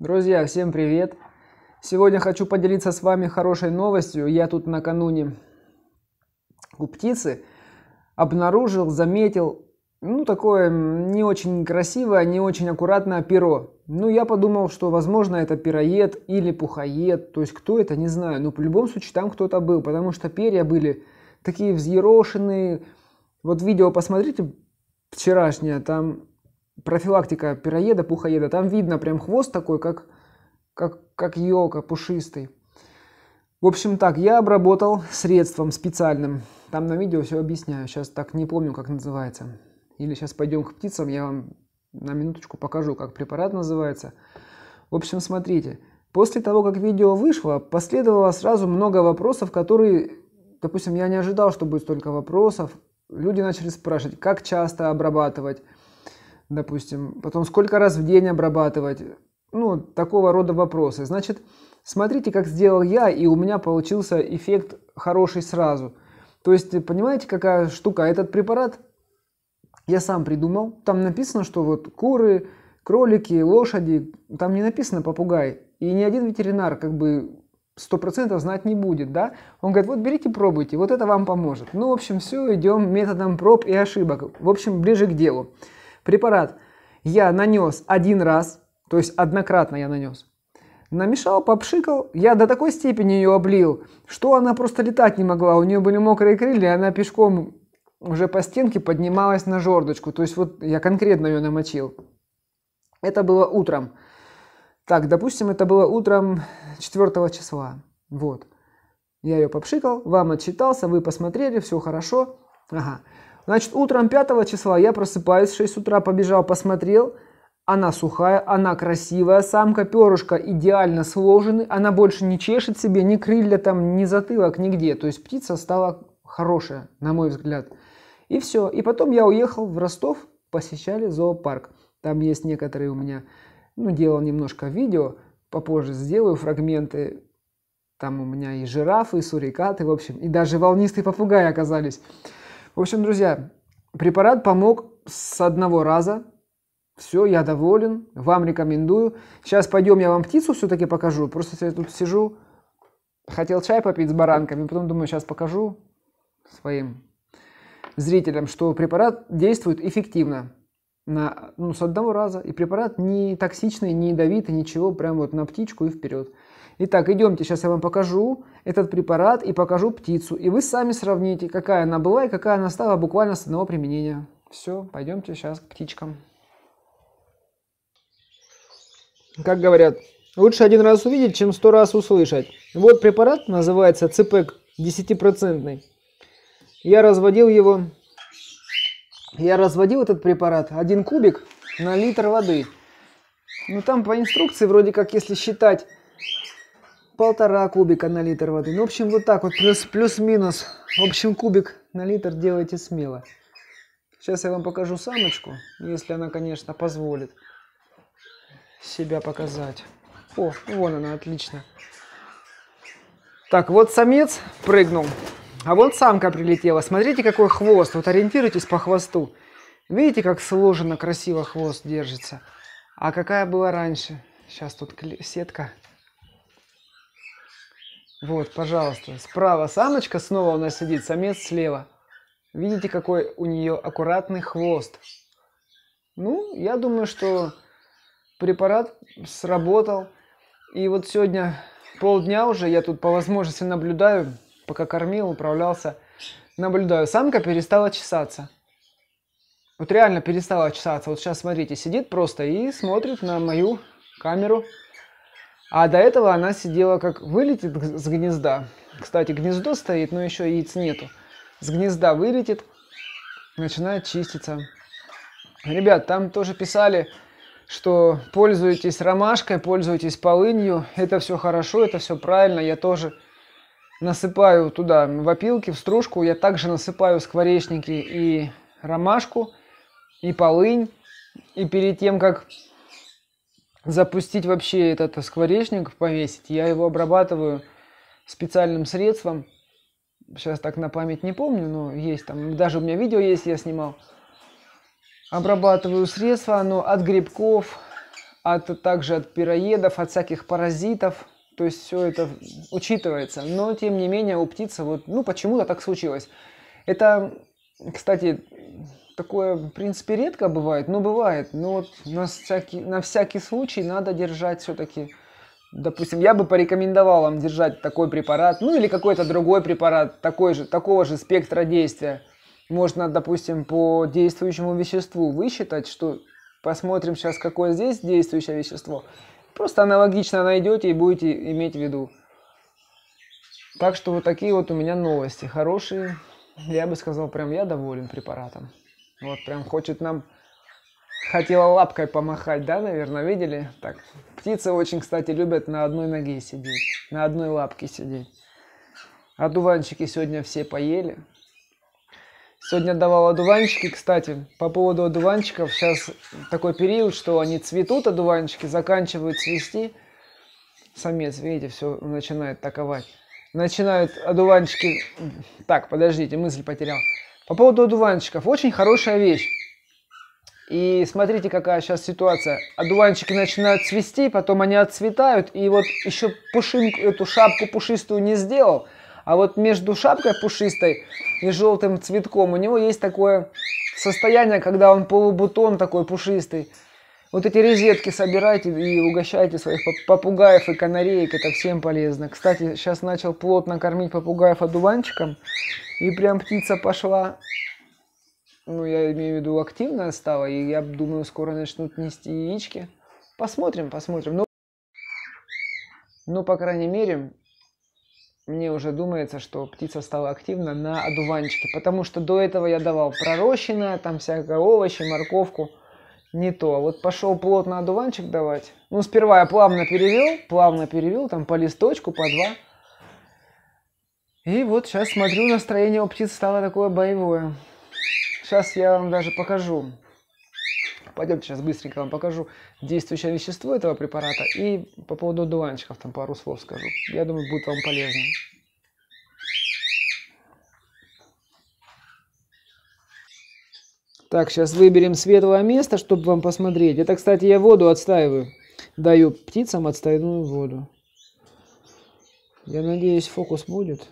Друзья, всем привет! Сегодня хочу поделиться с вами хорошей новостью. Я тут накануне у птицы обнаружил, заметил, ну, такое не очень красивое, не очень аккуратное перо. Ну, я подумал, что, возможно, это пироед или пухоед, то есть кто это, не знаю. Но в любом случае там кто-то был, потому что перья были такие взъерошенные. Вот видео посмотрите вчерашнее, там профилактика пироеда, пухоеда, там видно прям хвост такой, как, как, как елка пушистый. В общем так, я обработал средством специальным. Там на видео все объясняю. Сейчас так не помню, как называется. Или сейчас пойдем к птицам, я вам на минуточку покажу, как препарат называется. В общем, смотрите. После того, как видео вышло, последовало сразу много вопросов, которые, допустим, я не ожидал, что будет столько вопросов. Люди начали спрашивать, как часто обрабатывать, допустим, потом сколько раз в день обрабатывать, ну, такого рода вопросы. Значит, смотрите, как сделал я, и у меня получился эффект хороший сразу. То есть, понимаете, какая штука? Этот препарат я сам придумал. Там написано, что вот куры, кролики, лошади, там не написано попугай. И ни один ветеринар как бы сто процентов знать не будет, да? Он говорит, вот берите, пробуйте, вот это вам поможет. Ну, в общем, все, идем методом проб и ошибок. В общем, ближе к делу. Препарат я нанес один раз, то есть однократно я нанес. Намешал, попшикал. Я до такой степени ее облил, что она просто летать не могла. У нее были мокрые крылья, она пешком уже по стенке поднималась на жердочку. То есть вот я конкретно ее намочил. Это было утром. Так, допустим, это было утром 4 числа. Вот. Я ее попшикал, вам отчитался, вы посмотрели, все хорошо. Ага. Значит, утром 5 числа я просыпаюсь, в 6 утра побежал, посмотрел. Она сухая, она красивая, самка перышка идеально сложены, она больше не чешет себе ни крылья там, ни затылок, нигде. То есть птица стала хорошая, на мой взгляд. И все. И потом я уехал в Ростов, посещали зоопарк. Там есть некоторые у меня, ну, делал немножко видео, попозже сделаю фрагменты. Там у меня и жирафы, и сурикаты, в общем, и даже волнистые попугаи оказались. В общем, друзья, препарат помог с одного раза. Все, я доволен, вам рекомендую. Сейчас пойдем, я вам птицу все-таки покажу. Просто я тут сижу, хотел чай попить с баранками, потом думаю, сейчас покажу своим зрителям, что препарат действует эффективно. На, ну, с одного раза. И препарат не токсичный, не ядовитый, ничего, прям вот на птичку и вперед. Итак, идемте, сейчас я вам покажу этот препарат и покажу птицу. И вы сами сравните, какая она была и какая она стала буквально с одного применения. Все, пойдемте сейчас к птичкам. Как говорят, лучше один раз увидеть, чем сто раз услышать. Вот препарат, называется ЦПЭК 10%. Я разводил его, я разводил этот препарат, один кубик на литр воды. Ну там по инструкции вроде как, если считать полтора кубика на литр воды. Ну, в общем, вот так вот, плюс, плюс-минус. В общем, кубик на литр делайте смело. Сейчас я вам покажу самочку, если она, конечно, позволит себя показать. О, вон она, отлично. Так, вот самец прыгнул, а вот самка прилетела. Смотрите, какой хвост, вот ориентируйтесь по хвосту. Видите, как сложено, красиво хвост держится. А какая была раньше? Сейчас тут сетка вот, пожалуйста. Справа самочка снова у нас сидит, самец слева. Видите, какой у нее аккуратный хвост. Ну, я думаю, что препарат сработал. И вот сегодня полдня уже я тут по возможности наблюдаю, пока кормил, управлялся, наблюдаю. Самка перестала чесаться. Вот реально перестала чесаться. Вот сейчас, смотрите, сидит просто и смотрит на мою камеру. А до этого она сидела как вылетит с гнезда. Кстати, гнездо стоит, но еще яиц нету. С гнезда вылетит, начинает чиститься. Ребят, там тоже писали, что пользуйтесь ромашкой, пользуйтесь полынью. Это все хорошо, это все правильно. Я тоже насыпаю туда в опилки, в стружку. Я также насыпаю скворечники и ромашку, и полынь. И перед тем, как запустить вообще этот скворечник, повесить, я его обрабатываю специальным средством. Сейчас так на память не помню, но есть там, даже у меня видео есть, я снимал. Обрабатываю средства но от грибков, от, также от пироедов, от всяких паразитов. То есть все это учитывается. Но тем не менее у птицы вот, ну почему-то так случилось. Это, кстати, такое, в принципе, редко бывает, но бывает. Но вот на всякий, на всякий случай надо держать все-таки Допустим, я бы порекомендовал вам держать такой препарат, ну или какой-то другой препарат такой же, такого же спектра действия. Можно, допустим, по действующему веществу высчитать, что посмотрим сейчас, какое здесь действующее вещество. Просто аналогично найдете и будете иметь в виду. Так что вот такие вот у меня новости. Хорошие. Я бы сказал, прям я доволен препаратом. Вот прям хочет нам... Хотела лапкой помахать, да, наверное, видели? Так, птицы очень, кстати, любят на одной ноге сидеть, на одной лапке сидеть. Одуванчики сегодня все поели. Сегодня давал одуванчики, кстати, по поводу одуванчиков, сейчас такой период, что они цветут, одуванчики, заканчивают цвести. Самец, видите, все начинает таковать. Начинают одуванчики... Так, подождите, мысль потерял. По поводу одуванчиков. Очень хорошая вещь. И смотрите, какая сейчас ситуация. Одуванчики начинают цвести, потом они отцветают. И вот еще пушинку, эту шапку пушистую не сделал. А вот между шапкой пушистой и желтым цветком у него есть такое состояние, когда он полубутон такой пушистый. Вот эти резетки собирайте и угощайте своих попугаев и канареек, это всем полезно. Кстати, сейчас начал плотно кормить попугаев одуванчиком. И прям птица пошла, ну, я имею в виду, активная стала, и я думаю, скоро начнут нести яички. Посмотрим, посмотрим. Ну, ну, по крайней мере, мне уже думается, что птица стала активна на одуванчике, потому что до этого я давал пророщенное, там всякое овощи, морковку, не то. Вот пошел плотно одуванчик давать. Ну, сперва я плавно перевел, плавно перевел, там по листочку, по два – и вот сейчас смотрю, настроение у птиц стало такое боевое. Сейчас я вам даже покажу. Пойдемте сейчас быстренько вам покажу действующее вещество этого препарата. И по поводу дуванчиков там пару слов скажу. Я думаю, будет вам полезно. Так, сейчас выберем светлое место, чтобы вам посмотреть. Это, кстати, я воду отстаиваю. Даю птицам отстаивную воду. Я надеюсь, фокус будет.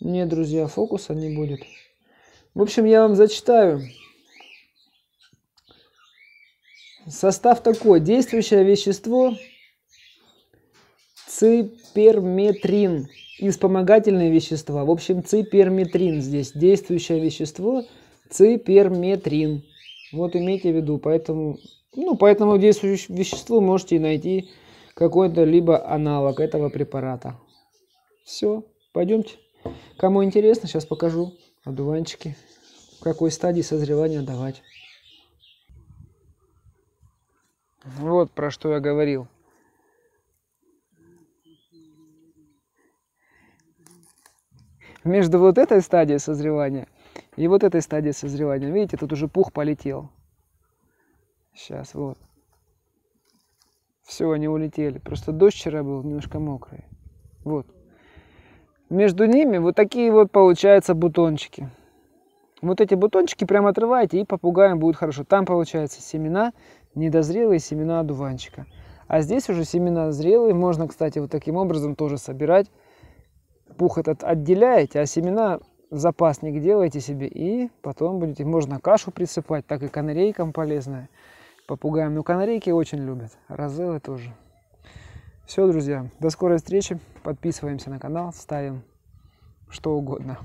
Нет, друзья, фокуса не будет. В общем, я вам зачитаю. Состав такой. Действующее вещество циперметрин и вспомогательные вещества. В общем, циперметрин здесь. Действующее вещество циперметрин. Вот имейте в виду. Поэтому, ну, поэтому действующее вещество можете найти какой-то либо аналог этого препарата. Все, пойдемте. Кому интересно, сейчас покажу одуванчики, в какой стадии созревания давать. Вот про что я говорил. Между вот этой стадией созревания и вот этой стадией созревания, видите, тут уже пух полетел. Сейчас, вот. Все, они улетели. Просто дождь вчера был немножко мокрый. Вот между ними вот такие вот получаются бутончики. Вот эти бутончики прям отрываете, и попугаем будет хорошо. Там получается семена недозрелые, семена одуванчика. А здесь уже семена зрелые. Можно, кстати, вот таким образом тоже собирать. Пух этот отделяете, а семена запасник делаете себе. И потом будете, можно кашу присыпать, так и канарейкам полезная. Попугаем, Но ну, канарейки очень любят, розелы тоже. Все, друзья, до скорой встречи. Подписываемся на канал, ставим что угодно.